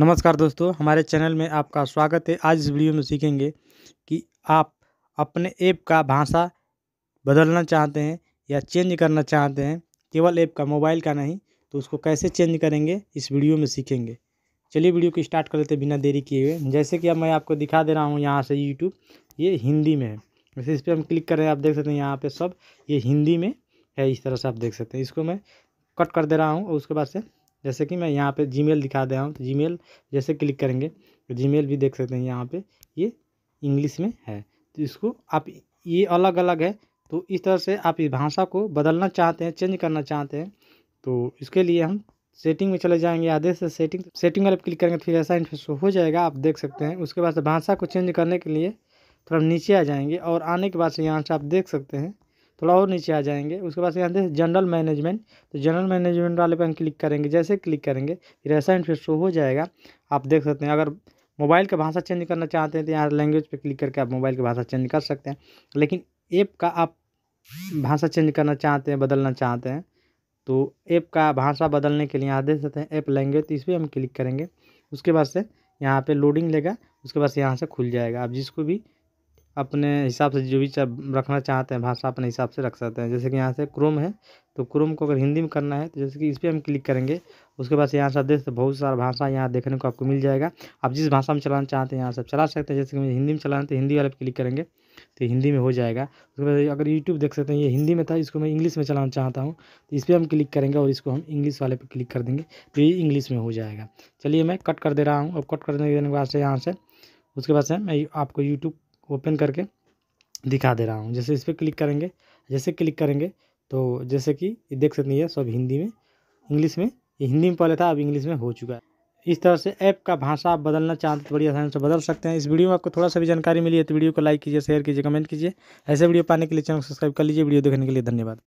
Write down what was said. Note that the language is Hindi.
नमस्कार दोस्तों हमारे चैनल में आपका स्वागत है आज इस वीडियो में सीखेंगे कि आप अपने ऐप का भाषा बदलना चाहते हैं या चेंज करना चाहते हैं केवल ऐप का मोबाइल का नहीं तो उसको कैसे चेंज करेंगे इस वीडियो में सीखेंगे चलिए वीडियो को स्टार्ट कर लेते बिना देरी किए हुए जैसे कि अब मैं आपको दिखा दे रहा हूँ यहाँ से यूट्यूब ये हिंदी में है वैसे इस पर हम क्लिक करें आप देख सकते हैं यहाँ पर सब ये हिंदी में है इस तरह से आप देख सकते हैं इसको मैं कट कर दे रहा हूँ और उसके बाद से जैसे कि मैं यहाँ पे जीमेल दिखा दे रहा हूँ तो जीमेल जैसे क्लिक करेंगे तो जीमेल भी देख सकते हैं यहाँ पे ये इंग्लिश में है तो इसको आप ये अलग अलग है तो इस तरह से आप इस भाषा को बदलना चाहते हैं चेंज करना चाहते हैं तो इसके लिए हम सेटिंग में चले जाएंगे आदेश से सेटिंग सेटिंग वाले क्लिक करेंगे फिर ऐसा इंटरेस्ट हो जाएगा आप देख सकते हैं उसके बाद भाषा को चेंज करने के लिए थोड़ा नीचे आ जाएंगे और आने के बाद से यहाँ से आप देख सकते हैं थोड़ा और नीचे आ जाएंगे उसके बाद यहाँ से जनरल मैनेजमेंट तो जनरल मैनेजमेंट वाले पर हम क्लिक करेंगे जैसे क्लिक करेंगे फिर ऐसा इंटरफेस शो हो जाएगा आप देख सकते हैं अगर मोबाइल का भाषा चेंज करना चाहते हैं तो यहाँ लैंग्वेज पर क्लिक करके आप मोबाइल की भाषा चेंज कर सकते हैं लेकिन ऐप का आप भाषा चेंज करना चाहते हैं बदलना चाहते हैं तो ऐप का भाषा बदलने के लिए यहाँ देख सकते हैं ऐप लैंग्वेज तो इस पर हम क्लिक करेंगे उसके बाद से यहाँ पे लोडिंग लेगा उसके बाद से यहाँ से खुल जाएगा आप जिसको भी अपने हिसाब से जो भी रखना चाहते हैं भाषा अपने हिसाब से रख सकते हैं जैसे कि यहाँ से क्रोम है तो क्रोम को अगर हिंदी में करना है तो जैसे कि इस पर हम क्लिक करेंगे उसके बाद यहाँ से आप बहुत सारा भाषा यहाँ देखने को आपको मिल जाएगा आप जिस भाषा में चलाना चाहते हैं यहाँ से आप चला सकते हैं जैसे कि हिंदी में चलाना तो हिंदी वाले पर क्लिक करेंगे तो हिंदी में हो जाएगा उसके बाद अगर यूट्यूब देख सकते हैं ये हिंदी में था इसको मैं इंग्लिश में चलाना चाहता हूँ तो इस पर हम क्लिक करेंगे और इसको हम इंग्लिश वाले पर क्लिक कर देंगे तो ये इंग्लिश में हो जाएगा चलिए मैं कट कर दे रहा हूँ और कट कर देने के बाद से यहाँ से उसके बाद से मैं आपको यूट्यूब ओपन करके दिखा दे रहा हूँ जैसे इस पर क्लिक करेंगे जैसे क्लिक करेंगे तो जैसे कि देख सकते हैं सब हिंदी में इंग्लिश में हिंदी में पहले था अब इंग्लिश में हो चुका है इस तरह से ऐप का भाषा आप बदलना चाहते तो बड़ी आसानी से बदल सकते हैं इस वीडियो में आपको थोड़ा सा भी जानकारी मिली है तो वीडियो को लाइक कीजिए शेयर कीजिए कमेंट कीजिए ऐसे वीडियो पाने के लिए चैनल सब्सक्राइब कर लीजिए वीडियो देखने के लिए धन्यवाद